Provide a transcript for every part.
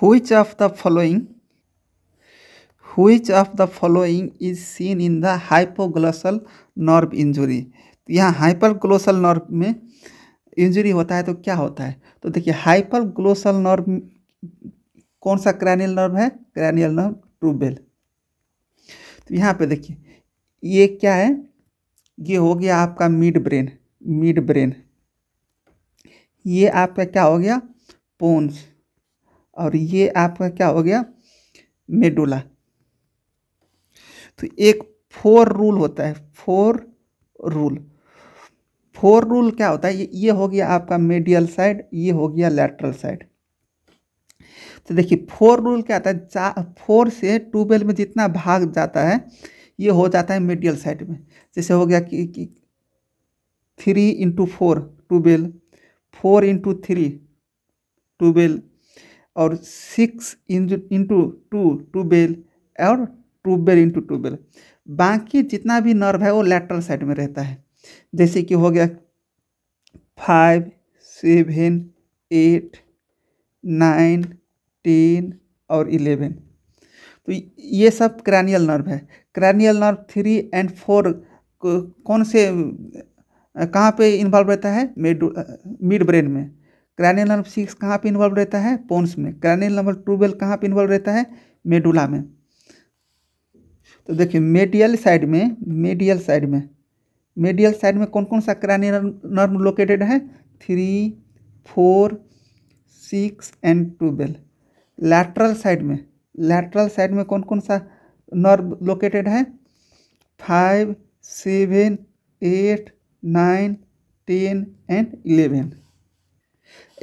Which of the following which of the following is seen in the hypoglossal nerve injury यहाँ hypoglossal nerve में injury होता है तो क्या होता है तो देखिए hypoglossal nerve कौन सा cranial nerve है क्रैनियल नर्व ट्रूबेल तो यहाँ पे देखिए ये क्या है ये हो गया आपका मिड ब्रेन मिड ब्रेन ये आपका क्या हो गया पोन्स और ये आपका क्या हो गया मेडुला तो एक फोर रूल होता है फोर रूल फोर रूल क्या होता है ये ये हो गया आपका मेडियल साइड ये हो गया लेटरल साइड तो देखिए फोर रूल क्या आता है चा फोर से ट्यूबवेल में जितना भाग जाता है ये हो जाता है मेडियल साइड में जैसे हो गया कि, कि three into four twelve four into three twelve और six into two twelve और twelve into twelve बाकी जितना भी नर्व है वो लेटरल साइड में रहता है जैसे कि हो गया five seven eight nine ten और इलेवन तो ये सब क्रैनियल नर्व है cranial nerve three and four कौन से कहाँ पे इन्वॉल्व रहता है मिड मिड ब्रेन में क्रैनियल नंबर सिक्स कहाँ पे इन्वॉल्व रहता है पोन्स में क्रैनियल नंबर ट्वेल्व कहाँ पे इन्वॉल्व रहता है मेडुला में तो देखिए मेडियल साइड में मेडियल साइड में मेडियल साइड में कौन कौन सा क्रैनियल नर्व लोकेटेड है three four six and twelve lateral side में लैटरल साइड में कौन कौन सा नर्व लोकेटेड है five seven eight nine ten and eleven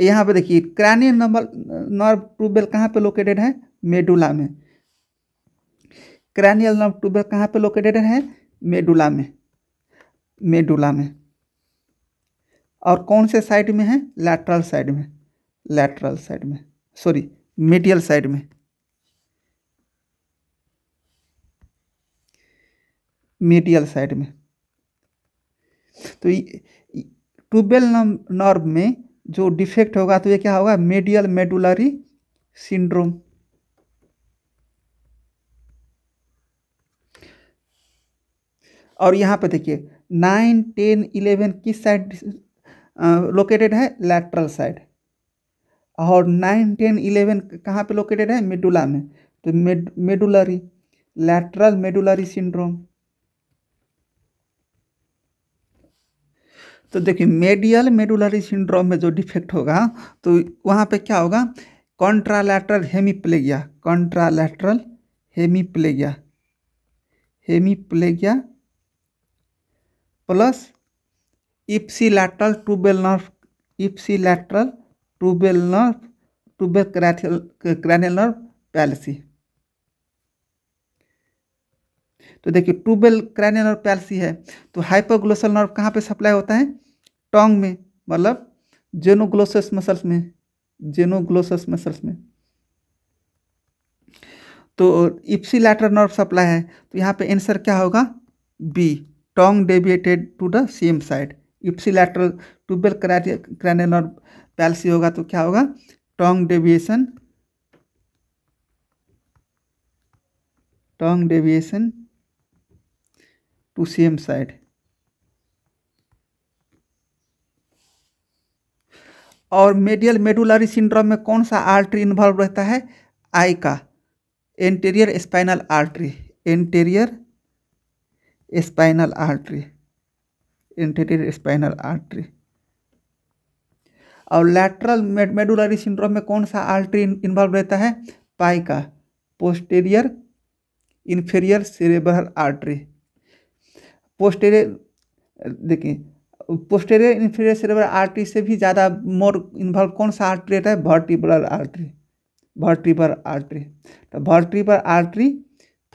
यहाँ पे देखिए क्रैनियल नंबर नर्व ट्यूबवेल कहाँ पे लोकेटेड है मेडुला में क्रैनियल नर्व ट्यूबवेल कहाँ पे लोकेटेड है मेडुला में मेडुला में और कौन से साइड में है लैटरल साइड में लैटरल साइड में सॉरी मीडियल साइड में मीडियल साइड में तो ट्यूबवेल नर्व में जो डिफेक्ट होगा तो ये क्या होगा मेडियल मेडुलरी सिंड्रोम और यहाँ पे देखिए नाइन टेन इलेवन किस साइड लोकेटेड है लैटरल साइड और नाइन टेन इलेवन कहाँ पे लोकेटेड है मेडुला में तो med medullary lateral medullary syndrome तो देखिए मेडियल मेडुलरी सिंड्रोम में जो डिफेक्ट होगा तो वहाँ पे क्या होगा contralateral hemiplegia contralateral hemiplegia hemiplegia plus lateral twelve nerve lateral twelve nerve twelve cranial nerve palsy तो देखिए ट्यूबेल क्रैनियल नर्व पैलसी है तो हाइपोग्लोसल नर्व कहाँ पे सप्लाई होता है टोंग में मतलब जेनोग्लोसस मसल्स में जेनोग्लोसस मसल्स में तो इप्सी लैटर नर्व सप्लाई है तो यहाँ पे आंसर क्या होगा B tongue deviated to the same side ipsilateral twelve cranial nerve palsy होगा तो क्या होगा tongue deviation tongue deviation to same side और मेडियल मेडुलरी सिंड्रोम में कौन सा आर्टरी इन्वॉल्व रहता है आई का anterior spinal artery anterior spinal artery anterior spinal artery और लैटरल मेडुलरी सिंड्रोम में कौन सा आर्टरी इन्वॉल्व रहता है PICA posterior inferior cerebral artery posterior देखिए पोस्टेरियर इन्फीरियर सेरेब्रल आर्टरी से भी ज़्यादा मोर इन्वॉल्व कौन सा आर्टरी रहता है वर्टिब्रल आर्टरी वर्टिब्रल आर्टरी तो vertebral artery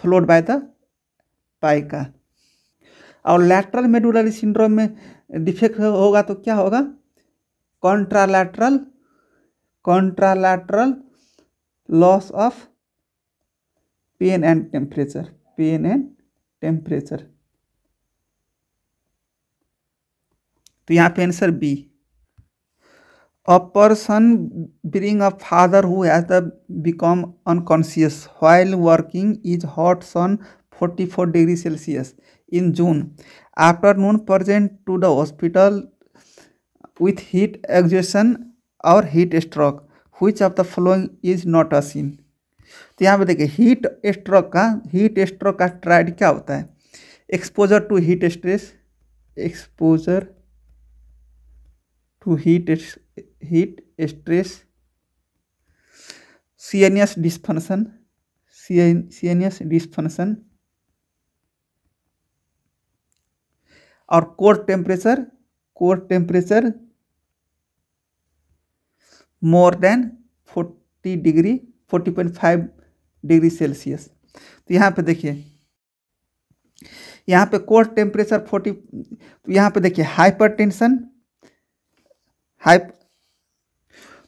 followed by the PICA और लैटरल मेडुलरी सिंड्रोम में डिफेक्ट होगा तो क्या होगा contralateral contralateral loss of pain and temperature pain and temperature तो यहाँ पे answer B a person bring a father who has the become unconscious while working is hot sun 44 degree Celsius in June afternoon present to the hospital with heat exhaustion और heat stroke which of the following is not a sign तो यहाँ पे देखिए heat stroke का heat stroke का triad क्या होता है exposure to heat stress exposure to heat heat stress CNS dysfunction, CNS dysfunction, और core temperature core temperature more than forty degree forty point five degree Celsius तो यहाँ पे देखिए यहाँ पे कोर टेम्परेचर फोर्टी तो यहाँ पे देखिए हाइपर टेंशन हाइप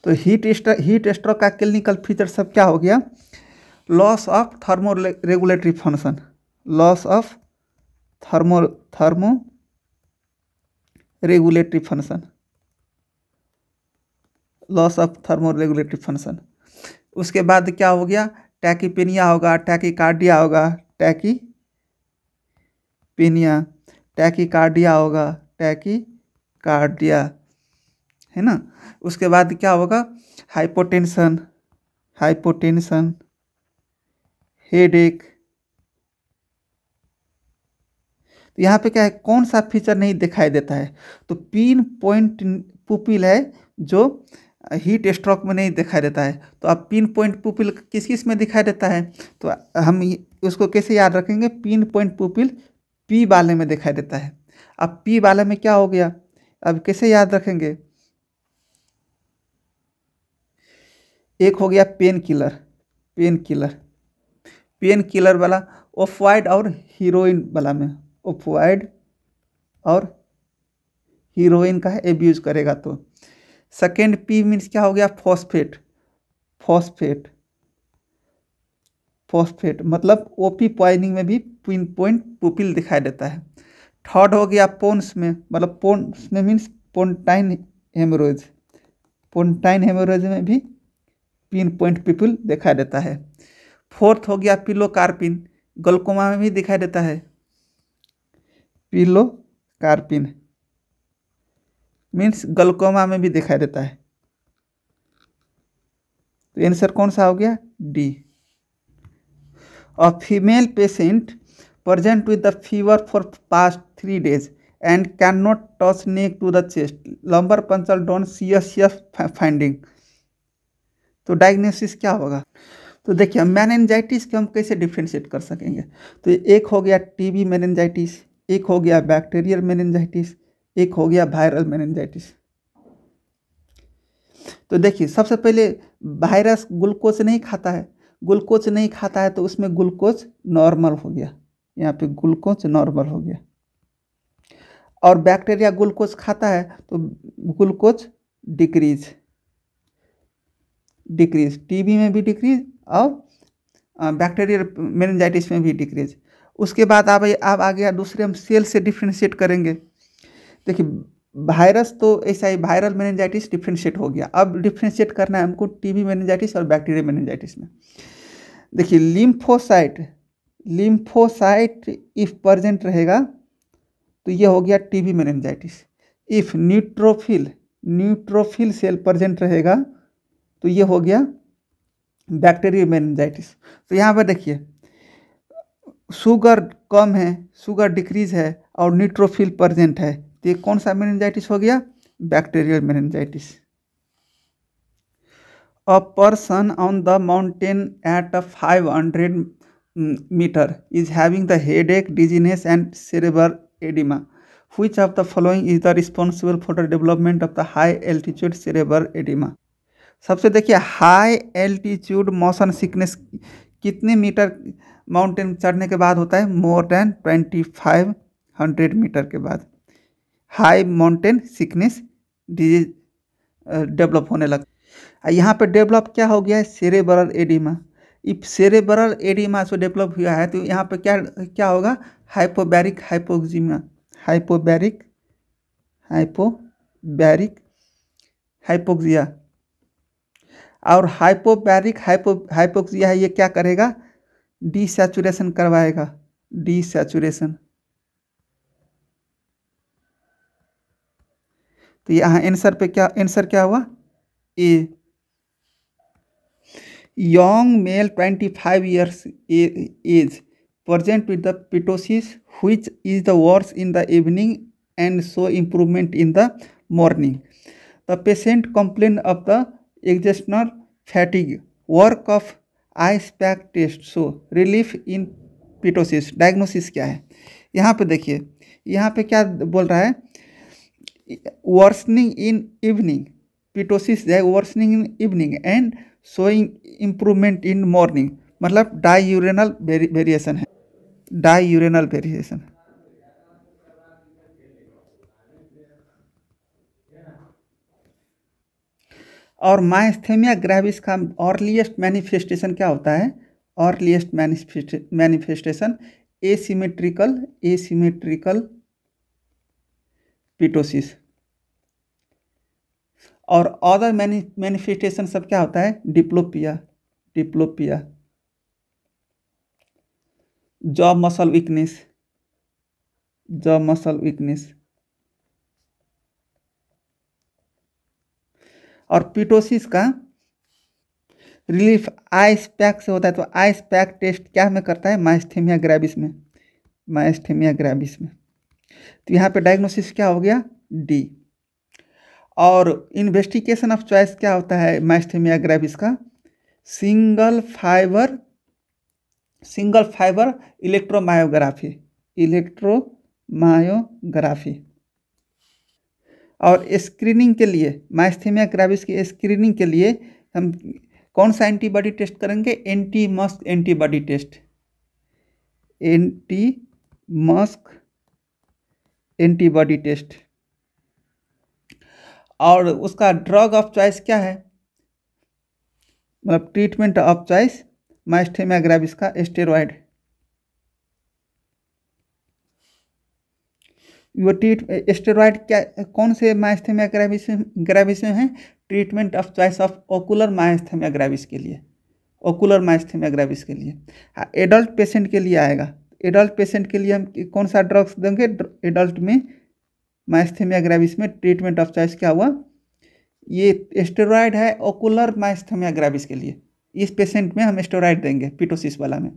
तो हीट स्ट्र, हीट स्ट्रोक का क्लिनिकल फीचर सब क्या हो गया loss of thermoregulatory function loss of thermo thermoregulatory function loss of thermoregulatory function उसके बाद क्या हो गया टैकीपेनिया होगा टैकीकार्डिया होगा टैकी पेनिया टैकीकार्डिया होगा टैकी कार्डिया है ना उसके बाद क्या होगा हाइपोटेंशन हाइपोटेंशन हेड एक तो यहाँ पे क्या है कौन सा फीचर नहीं दिखाई देता है तो पिन पॉइंट पुपिल है जो हीट स्ट्रोक में नहीं दिखाई देता है तो अब पिन पॉइंट पुपिल किस किस में दिखाई देता है तो हम उसको कैसे याद रखेंगे पिन पॉइंट पुपिल पी वाले में दिखाई देता है अब पी वाले में क्या हो गया अब कैसे याद रखेंगे एक हो गया pain killer pain killer pain killer वाला ऑफ वाइड और हीरोइन वाला में ऑफ वाइड और हीरोइन का है एब्यूज करेगा तो सेकेंड पी मीन्स क्या हो गया फॉस्फेट फॉस्फेट फॉस्फेट मतलब ओपी पॉइनिंग में भी पिन पॉइंट पुपिल दिखाई देता है थर्ड हो गया पोन्स में मतलब पोन्स में means pontine haemorrhage pontine haemorrhage में भी पिन पॉइंट पीपुल दिखाई देता है फोर्थ हो गया पिलो कार्पिन गलकोमा में भी दिखाई देता है पिलो कार्पिन मीन्स गलकोमा में भी दिखाई देता है तो आंसर कौन सा हो गया D a female patient present with the fever for past three days and can not touch neck to the chest lumbar puncture don't C S finding तो डायग्नोसिस क्या होगा तो देखिए मैनेंजाइटिस के हम कैसे डिफ्रेंशिएट कर सकेंगे तो एक हो गया टीबी मैनेंजाइटिस एक हो गया बैक्टीरियल मैनेंजाइटिस एक हो गया वायरल मैनेंजाइटिस तो देखिए सबसे पहले वायरस ग्लूकोज नहीं खाता है ग्लूकोज नहीं खाता है तो उसमें ग्लूकोज नॉर्मल हो गया यहाँ पे ग्लूकोज नॉर्मल हो गया और बैक्टीरिया ग्लूकोज खाता है तो ग्लूकोज डिक्रीज़ डिक्रीज टीबी में भी डिक्रीज और बैक्टीरियल मेनजाइटिस में भी डिक्रीज उसके बाद आप आप आ गया दूसरे हम सेल से डिफ्रेंशिएट करेंगे देखिए वायरस तो ऐसा ही वायरल मेनजाइटिस डिफ्रेंशिएट हो गया अब डिफ्रेंशिएट करना है हमको टीबी मेनजाइटिस और बैक्टीरिया मेनेजाइटिस में देखिए लिम्फोसाइट लिम्फोसाइट इफ प्रजेंट रहेगा तो ये हो गया TB meningitis if neutrophil neutrophil cell present रहेगा तो ये हो गया बैक्टीरियो मेनजाइटिस तो यहाँ पर देखिए शुगर कम है शुगर डिक्रीज है और न्यूट्रोफिल प्रजेंट है तो ये कौन सा मेनजाइटिस हो गया bacterial meningitis a person on the mountain at a five hundred metre is having the headache dizziness and cerebral oedema which of the following is the responsible for the development of the high altitude cerebral oedema सबसे देखिए high altitude motion sickness कितने metre mountain चढ़ने के बाद होता है more than twenty five hundred metre के बाद high mountain sickness disease develop होने लग यहाँ पे डेवलप क्या हो गया है cerebral oedema if cerebral oedema से डेवलप हुआ है तो यहाँ पे क्या क्या होगा हाइपोबैरिक हाइपोक्जिमा हाइपोबैरिक हाइपोबैरिक हाइपोक्जिया और हाइपोबैरिक हाइपो हाइपोक्सिया है ये क्या करेगा डिसेचुरेशन करवाएगा डिसेचुरेशन तो यहाँ आंसर पे क्या आंसर क्या हुआ a young male twenty five years age present with the ptosis which is the worse in the evening and show improvement in the morning the patient complain of the exceptional fatigue work of ice pack test so relief in ptosis diagnosis क्या है यहाँ पे देखिए यहाँ पे क्या बोल रहा है वर्सनिंग इन इवनिंग पिटोसिस है worsening in evening and showing improvement in morning मतलब डाई यूरेनल वेरिएशन है डाई यूरेनल वेरिएशन और माइस्थेमिया ग्रेविस का अर्लीस्ट मैनिफेस्टेशन क्या होता है earliest manifestation asymmetrical asymmetrical ptosis और अदर मैनिफेस्टेशन सब क्या होता है diplopia diplopia jaw muscle weakness jaw muscle weakness और पीटोसिस का रिलीफ आइस पैक से होता है तो आइस पैक टेस्ट क्या में करता है माइस्थेमिया ग्रेविस में माइस्थेमिया ग्रेविस में तो यहाँ पे डायग्नोसिस क्या हो गया डी और इन्वेस्टिगेशन ऑफ चॉइस क्या होता है माइस्थेमिया ग्रेविस का single fibre single fibre electromyography electromyography और स्क्रीनिंग के लिए माइस्थीमिया ग्राविस की स्क्रीनिंग के लिए हम कौन सा एंटीबॉडी टेस्ट करेंगे anti MuSK antibody test anti MuSK antibody test और उसका ड्रग ऑफ चॉइस क्या है मतलब treatment of choice myasthenia gravis का स्टेरॉयड वो ट्रीट स्टेरॉयड क्या कौन से माइस्थेमिया ग्रेविस ग्रेविस में है treatment of choice of ocular myasthenia gravis के लिए ओकुलर माइस्थेमिया ग्रेविस के लिए एडल्ट हाँ, पेशेंट के लिए आएगा एडल्ट पेशेंट के लिए हम कौन सा ड्रग्स देंगे एडल्ट में माइस्थेमिया ग्रेविस में ट्रीटमेंट ऑफ चॉइस क्या हुआ ये स्टेरॉयड है ओकुलर माइस्थेमिया ग्रेविस के लिए इस पेशेंट में हम स्टेरॉयड देंगे पिटोसिस वाला में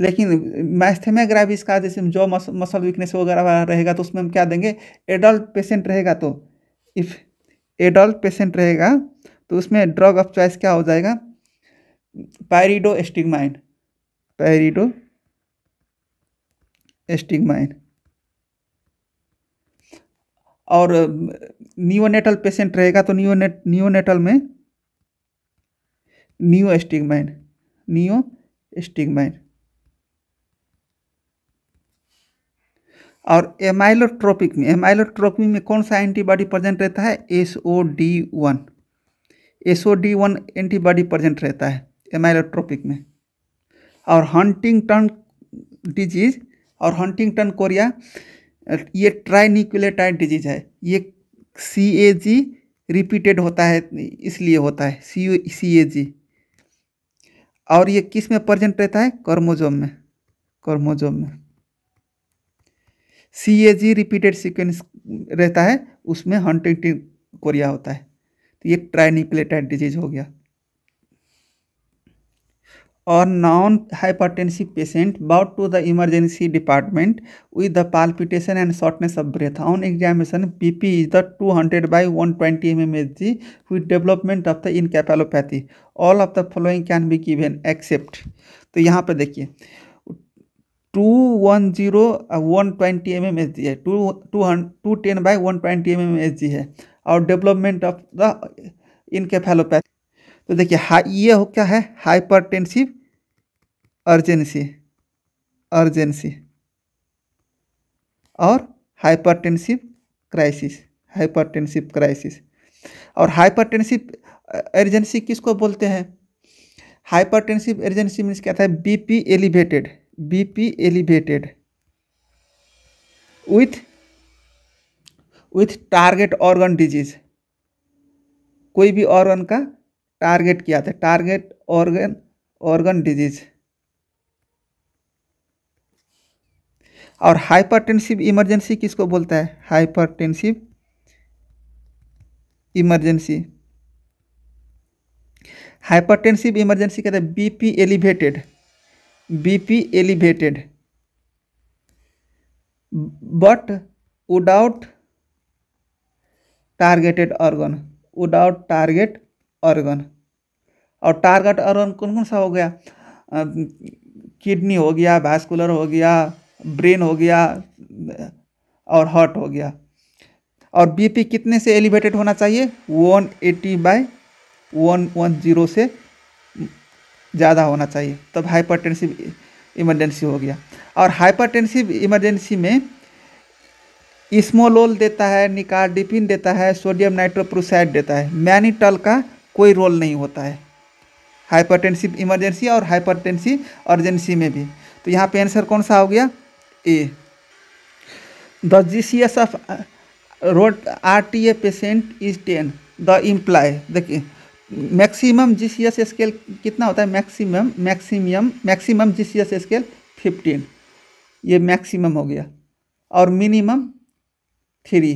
लेकिन मैस्थेमिया ग्राविस का जैसे जो मस, मसल वीकनेस वगैरह रहेगा तो उसमें हम क्या देंगे एडल्ट पेशेंट रहेगा तो इफ़ एडल्ट पेशेंट रहेगा तो उसमें ड्रग ऑफ चॉइस क्या हो जाएगा पैरिडो एस्टिगमाइन पैरिडो एस्टिगमाइन और न्यूनेटल पेशेंट रहेगा तो न्यूनेट न्यूनेटल में न्यू एस्टिगमाइन न्यू एस्टिगमाइन और एमाइलोट्रोपिक में एमाइलोट्रोपिक में कौन सा एंटीबॉडी प्रेजेंट रहता है S O D one S O D one antibody present रहता है एमाइलोट्रोपिक में और हंटिंगटन डिजीज और हंटिंगटन कोरिया ये ट्राइनिकुलेटाइड डिजीज है ये सी ए जी रिपीटेड होता है इसलिए होता है सी सी ए जी और ये किस में प्रजेंट रहता है कर्मोजोम में कर्मोजोम में सी ए जी रिपीटेड सिक्वेंस रहता है उसमें हंटिंगटन कोरिया होता है तो ये ट्राइनिक्लेटाइड डिजीज हो गया और non hypertensive patient brought to the emergency department with the palpitation and shortness of breath on examination P is the 200 hundred by one twenty M M H G with development of the encephalopathy all of the following can be given except तो यहाँ पर देखिए two one zero one twenty M M H G है two two two ten by one twenty M M H G है और development of the इनकेफेलोपैथी तो देखिए high ये हो क्या है हाइपर टेंसिव अर्जेंसी अर्जेंसी और hypertensive crisis hypertensive crisis और हाइपर टेंसिव अर्जेंसी किसको बोलते हैं हाइपर टेंसिव अर्जेंसी मीन्स क्या था BP elevated BP elevated with with target organ disease कोई भी ऑर्गन का टारगेट किया था टारगेट ऑर्गन ऑर्गन डिजीज और हाइपरटेंसिव इमरजेंसी किसको बोलता है हाइपरटेंसिव इमरजेंसी हाइपरटेंसिव इमरजेंसी कहते हैं BP elevated BP elevated but without targeted organ without target organ और टारगेट ऑर्गन कौन कौन सा हो गया किडनी हो गया वैस्कुलर हो गया ब्रेन हो गया और हार्ट हो गया और बीपी कितने से एलिवेटेड होना चाहिए one eighty by one one zero से ज़्यादा होना चाहिए तब हाइपरटेंसिव इमरजेंसी हो गया और हाइपरटेंसिव इमरजेंसी में इसमोलोल देता है निकारडिपिन देता है सोडियम नाइट्रोप्रोसाइड देता है मैनीटल का कोई रोल नहीं होता है हाइपरटेंसिव इमरजेंसी और हाइपरटेंसिव अर्जेंसी में भी तो यहाँ पे आंसर कौन सा हो गया A the G C S of road R T A patient is ten the employ देखिए maximum G C S scale कितना होता है maximum maximum maximum G scale fifteen ये मैक्सिमम हो गया और मिनिमम थ्री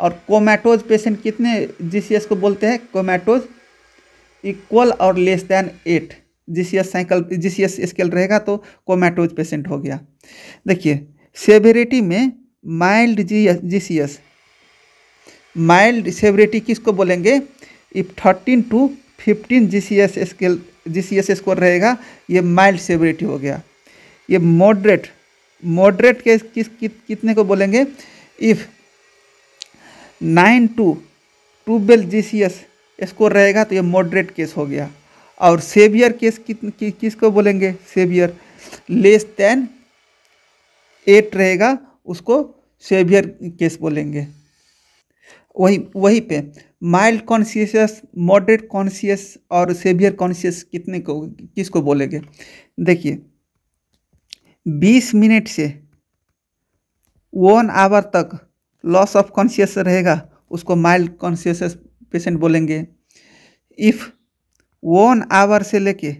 और कोमेटोज पेशेंट कितने जी सी एस को बोलते हैं कोमेटोज इक्वल और less than eight G C S cycle G C S scale रहेगा तो कोमेटोज पेशेंट हो गया देखिए सेवेरिटी में mild G G C S mild severity किसको बोलेंगे if thirteen to fifteen G C S scale G C S score रहेगा ये माइल्ड सेवरिटी हो गया ये मॉडरेट मॉडरेट के किस कि, कितने को बोलेंगे if nine to twelve G C S score रहेगा तो ये मॉडरेट केस हो गया और सेवियर केस कित कि, को बोलेंगे सेवियर लेस दैन एट रहेगा उसको सेवियर केस बोलेंगे वही वही पे माइल्ड कॉन्शियस मॉडरेट कॉन्शियस और सेवियर कॉन्शियस कितने को किसको बोलेंगे देखिए बीस मिनट से वन आवर तक लॉस ऑफ कॉन्शियस रहेगा उसको माइल्ड कॉन्शियस पेशेंट बोलेंगे इफ़ वन आवर से लेके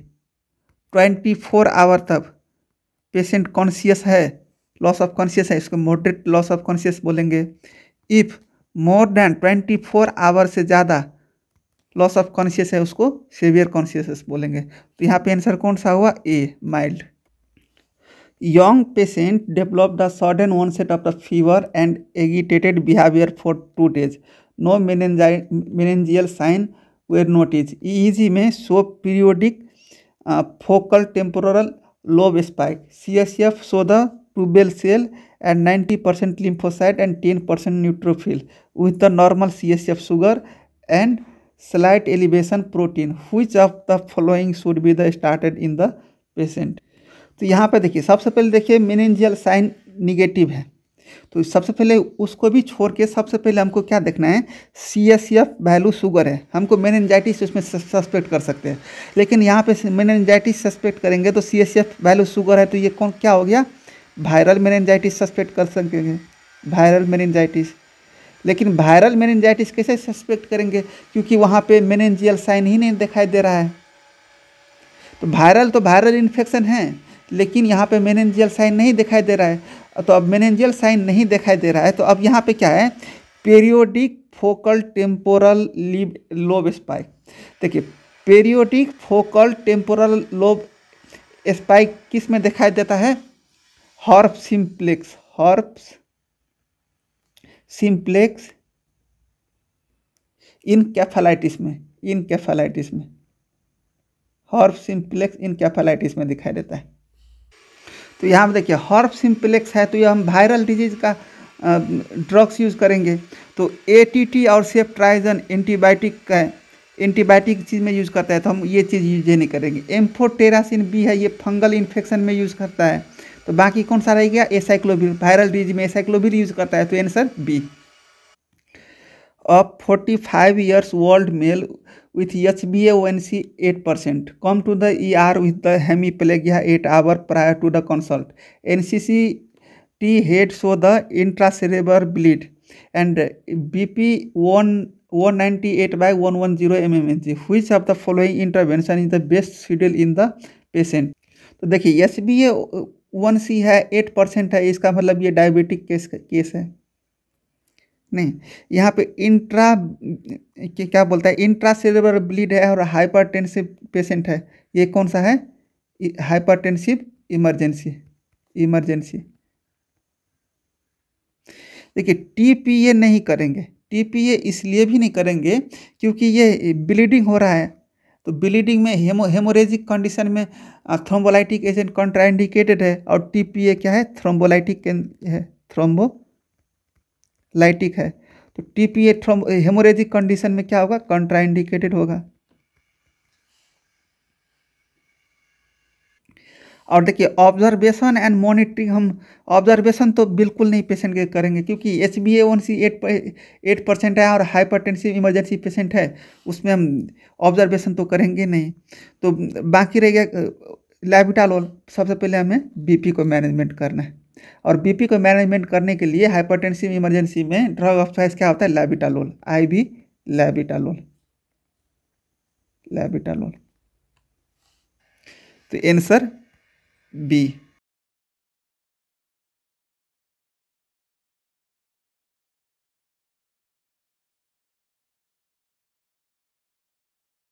ट्वेंटी फोर आवर तक पेशेंट कॉन्शियस है लॉस ऑफ कॉन्शियस है इसको मॉडरेट लॉस ऑफ कॉन्शियस बोलेंगे if more than twenty four hour से ज़्यादा लॉस ऑफ कॉन्शियस है उसको सेवियर कॉन्शियसनेस बोलेंगे तो यहाँ पे आंसर कौन सा हुआ a mild young patient develop the sudden onset of the fever and agitated behaviour for two days no मेनेंजाइ meningeal sign were noted EEG में show periodic focal temporal lobe spike C S F so the tubal cell and 90% lymphocyte and 10% the normal C S F sugar and slight elevation protein which of the following should be the started in the patient तो यहाँ पे देखिए सबसे पहले देखिए meningeal sign negative है तो सबसे पहले उसको भी छोड़ के सबसे पहले हमको क्या देखना है C S F value sugar है हमको मेनजाइटिस उसमें सस्पेक्ट कर सकते हैं लेकिन यहाँ पे मेनजाइटिस सस्पेक्ट करेंगे तो C S F value sugar है तो ये कौन क्या हो गया वायरल मेनजाइटिस सस्पेक्ट कर सकेंगे वायरल मेनजाइटिस लेकिन वायरल मेनजाइटिस कैसे सस्पेक्ट करेंगे क्योंकि वहाँ पे मेनेंजियल साइन ही नहीं दिखाई दे रहा है तो वायरल तो वायरल इन्फेक्शन है लेकिन यहाँ पे मेनेंजियल साइन नहीं दिखाई दे रहा है तो अब मेनेंजियल साइन नहीं दिखाई दे रहा है तो अब यहाँ पे क्या है पेरियोडिक फोकल टेम्पोरल लिब लोब स्पाइक देखिए periodic focal temporal lobe spike किस में दिखाई देता है हॉर्प सिंप्लेक्स हॉर्प्स सिंप्लेक्स कैफेलाइटिस में कैफेलाइटिस में हॉर्प सिंप्लेक्स कैफेलाइटिस में दिखाई देता है तो यहाँ पर देखिए हॉर्प सिंप्लेक्स है तो यह हम वायरल डिजीज का ड्रग्स यूज़ करेंगे तो एटीटी और सेप्ट्राइजन एंटीबायोटिक का एंटीबायोटिक चीज़ में यूज़ करता है तो हम ये चीज़ यूज नहीं करेंगे एम्फोटेरासिन बी है ये फंगल इन्फेक्शन में यूज़ करता है तो बाकी कौन सा रहेगा एसाइक्लोविर वायरल डिजीज में एसाइक्लोविर यूज करता है तो आंसर बी अब forty five years old male with H B N C eight percent come to the E R with the hemiplegia eight hour prior to the consult N C C T head show the intracerebral bleed and B P one one one one eight zero M M N G हुई of the following intervention is the best schedule in the patient तो देखिए S B A one C है eight percent है इसका मतलब ये diabetic case case है नहीं यहाँ पे इंट्रा क्या बोलता है इंट्रा सेलेबर ब्लीड है और हाइपरटेंसिव पेशेंट है ये कौन सा है हाइपरटेंसिव इमरजेंसी इमरजेंसी देखिए टीपीए नहीं करेंगे टीपीए इसलिए भी नहीं करेंगे क्योंकि ये ब्लीडिंग हो रहा है तो ब्लीडिंग में हेमो हेमोरेजिक कंडीशन में थ्रोम्बोलाइटिक एजेंट कॉन्ट्राइंडिकेटेड है और टीपीए क्या है थ्रोम्बोलाइटिक है थ्रोम्बोलाइटिक है तो टीपीए थ्रोम हेमोरेजिक कंडीशन में क्या होगा कॉन्ट्राइंडिकेटेड होगा और देखिए ऑब्जर्वेशन एंड मॉनिटरिंग हम ऑब्जर्वेशन तो बिल्कुल नहीं पेशेंट के करेंगे क्योंकि H B N C eight eight percent है और हाइपरटेंसिव इमरजेंसी पेशेंट है उसमें हम ऑब्जर्वेशन तो करेंगे नहीं तो बाकी रह गया लेबिटालोल सबसे पहले हमें बीपी को मैनेजमेंट करना है और बीपी को मैनेजमेंट करने के लिए हाइपरटेंसिव इमरजेंसी में ड्रग ऑफ चॉइस क्या होता है लैबिटालोल आई बी लैबिटालोल लैबिटालोल तो एंसर B.